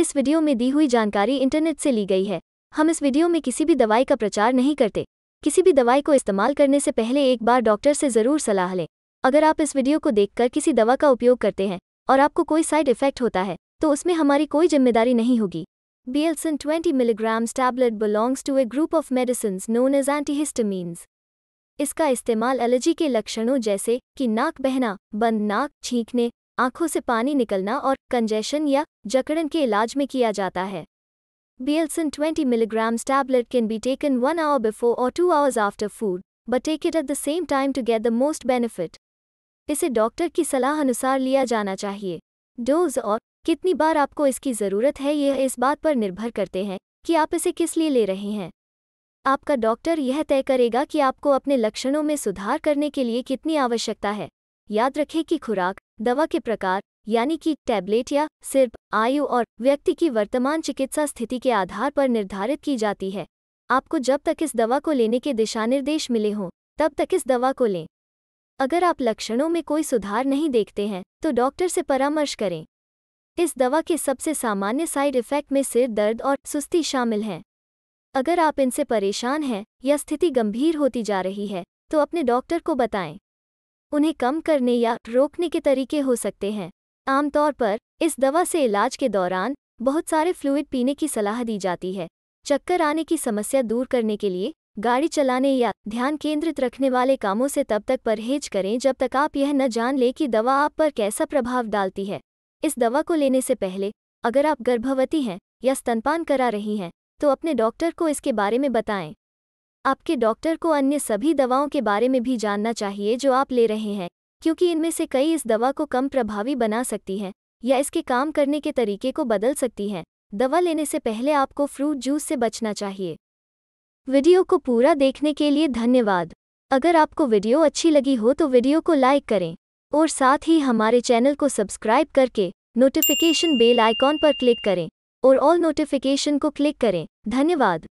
इस वीडियो में दी हुई जानकारी इंटरनेट से ली गई है हम इस वीडियो में किसी भी दवाई का प्रचार नहीं करते किसी भी दवाई को इस्तेमाल करने से पहले एक बार डॉक्टर से ज़रूर सलाह लें अगर आप इस वीडियो को देखकर किसी दवा का उपयोग करते हैं और आपको कोई साइड इफेक्ट होता है तो उसमें हमारी कोई जिम्मेदारी नहीं होगी Bielsin 20 milligram tablet belongs to a group of medicine known as antihistamines इसका इस्तेमाल एलर्जी के लक्षणों जैसे कि नाक बहना बंद नाक छींकने आंखों से पानी निकलना और कंजेशन या जकड़न के इलाज में किया जाता है Bielsin 20 milligram tablet can be taken one hour before or two hours after food but take it at the same time to get the most benefit इसे डॉक्टर की सलाह अनुसार लिया जाना चाहिए डोज और कितनी बार आपको इसकी ज़रूरत है यह इस बात पर निर्भर करते हैं कि आप इसे किस लिए ले रहे हैं आपका डॉक्टर यह तय करेगा कि आपको अपने लक्षणों में सुधार करने के लिए कितनी आवश्यकता है याद रखें कि खुराक दवा के प्रकार यानी कि टैबलेट या सिर्फ आयु और व्यक्ति की वर्तमान चिकित्सा स्थिति के आधार पर निर्धारित की जाती है आपको जब तक इस दवा को लेने के दिशानिर्देश मिले हों तब तक इस दवा को लें अगर आप लक्षणों में कोई सुधार नहीं देखते हैं तो डॉक्टर से परामर्श करें इस दवा के सबसे सामान्य साइड इफ़ेक्ट में सिर दर्द और सुस्ती शामिल हैं अगर आप इनसे परेशान हैं या स्थिति गंभीर होती जा रही है तो अपने डॉक्टर को बताएं उन्हें कम करने या रोकने के तरीके हो सकते हैं आमतौर पर इस दवा से इलाज के दौरान बहुत सारे फ्लूइड पीने की सलाह दी जाती है चक्कर आने की समस्या दूर करने के लिए गाड़ी चलाने या ध्यान केंद्रित रखने वाले कामों से तब तक परहेज करें जब तक आप यह न जान लें कि दवा आप पर कैसा प्रभाव डालती है इस दवा को लेने से पहले अगर आप गर्भवती हैं या स्तनपान करा रही हैं तो अपने डॉक्टर को इसके बारे में बताएं आपके डॉक्टर को अन्य सभी दवाओं के बारे में भी जानना चाहिए जो आप ले रहे हैं क्योंकि इनमें से कई इस दवा को कम प्रभावी बना सकती हैं या इसके काम करने के तरीके को बदल सकती हैं दवा लेने से पहले आपको फ्रूट जूस से बचना चाहिए वीडियो को पूरा देखने के लिए धन्यवाद अगर आपको वीडियो अच्छी लगी हो तो वीडियो को लाइक करें और साथ ही हमारे चैनल को सब्सक्राइब करके नोटिफिकेशन बेल आइकॉन पर क्लिक करें और ऑल नोटिफिकेशन को क्लिक करें धन्यवाद